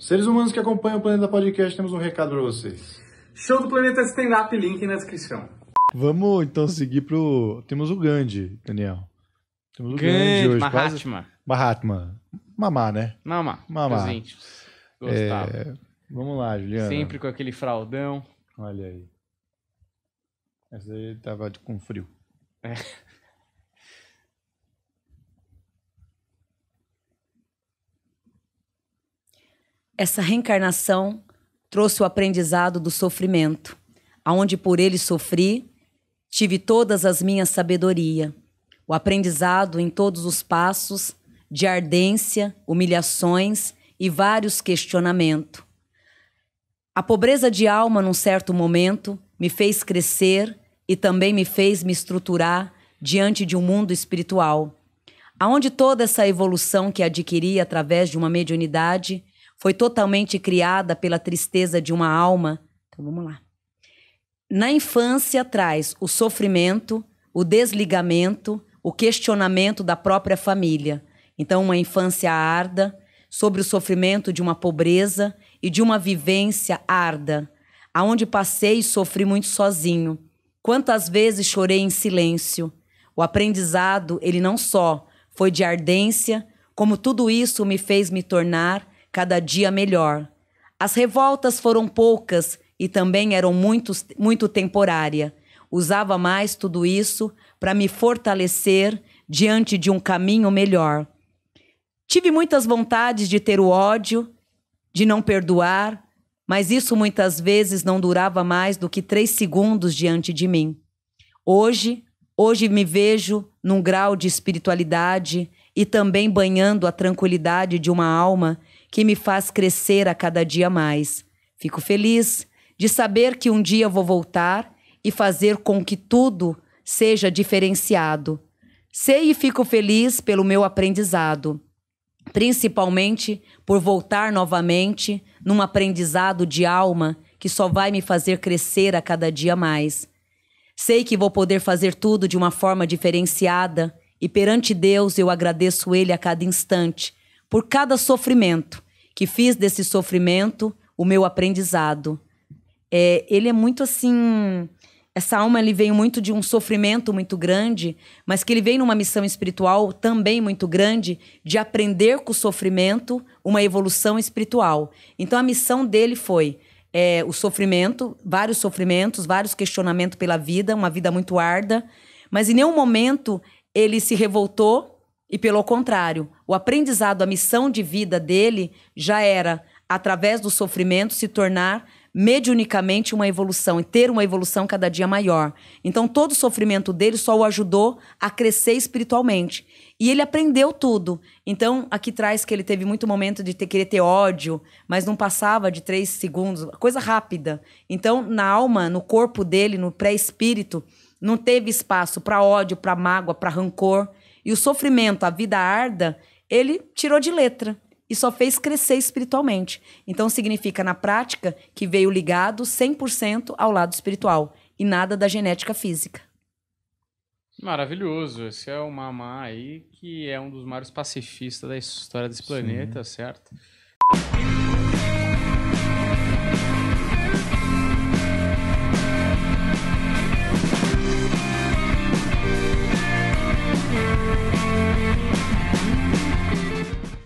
Seres humanos que acompanham o Planeta Podcast, temos um recado para vocês. Show do Planeta Stand Up, link na descrição. Vamos então seguir pro. Temos o Gandhi, Daniel. Temos o Gandhi, Gandhi hoje. Mahatma. Quase... Mahatma. Mamá, né? Mamá. Mamá. É... Vamos lá, Juliana. Sempre com aquele fraldão. Olha aí. Essa aí tava com frio. É. Essa reencarnação trouxe o aprendizado do sofrimento, aonde por ele sofri, tive todas as minhas sabedoria, o aprendizado em todos os passos de ardência, humilhações e vários questionamentos. A pobreza de alma num certo momento me fez crescer e também me fez me estruturar diante de um mundo espiritual, aonde toda essa evolução que adquiri através de uma mediunidade foi totalmente criada pela tristeza de uma alma. Então vamos lá. Na infância traz o sofrimento, o desligamento, o questionamento da própria família. Então uma infância arda sobre o sofrimento de uma pobreza e de uma vivência arda, aonde passei e sofri muito sozinho. Quantas vezes chorei em silêncio. O aprendizado, ele não só foi de ardência, como tudo isso me fez me tornar cada dia melhor. As revoltas foram poucas e também eram muito, muito temporária. Usava mais tudo isso para me fortalecer diante de um caminho melhor. Tive muitas vontades de ter o ódio, de não perdoar, mas isso muitas vezes não durava mais do que três segundos diante de mim. Hoje, hoje me vejo num grau de espiritualidade, e também banhando a tranquilidade de uma alma que me faz crescer a cada dia mais. Fico feliz de saber que um dia vou voltar e fazer com que tudo seja diferenciado. Sei e fico feliz pelo meu aprendizado, principalmente por voltar novamente num aprendizado de alma que só vai me fazer crescer a cada dia mais. Sei que vou poder fazer tudo de uma forma diferenciada e perante Deus eu agradeço Ele a cada instante, por cada sofrimento, que fiz desse sofrimento o meu aprendizado. É, ele é muito assim. Essa alma ele veio muito de um sofrimento muito grande, mas que ele veio numa missão espiritual também muito grande de aprender com o sofrimento uma evolução espiritual. Então a missão dele foi é, o sofrimento, vários sofrimentos, vários questionamentos pela vida, uma vida muito árdua, mas em nenhum momento ele se revoltou e, pelo contrário, o aprendizado, a missão de vida dele já era, através do sofrimento, se tornar mediunicamente uma evolução e ter uma evolução cada dia maior. Então, todo o sofrimento dele só o ajudou a crescer espiritualmente. E ele aprendeu tudo. Então, aqui traz que ele teve muito momento de ter, querer ter ódio, mas não passava de três segundos, coisa rápida. Então, na alma, no corpo dele, no pré-espírito, não teve espaço para ódio, para mágoa, para rancor. E o sofrimento, a vida arda, ele tirou de letra e só fez crescer espiritualmente. Então significa na prática que veio ligado 100% ao lado espiritual e nada da genética física. Maravilhoso. Esse é o Mamá aí, que é um dos maiores pacifistas da história desse planeta, Sim. certo?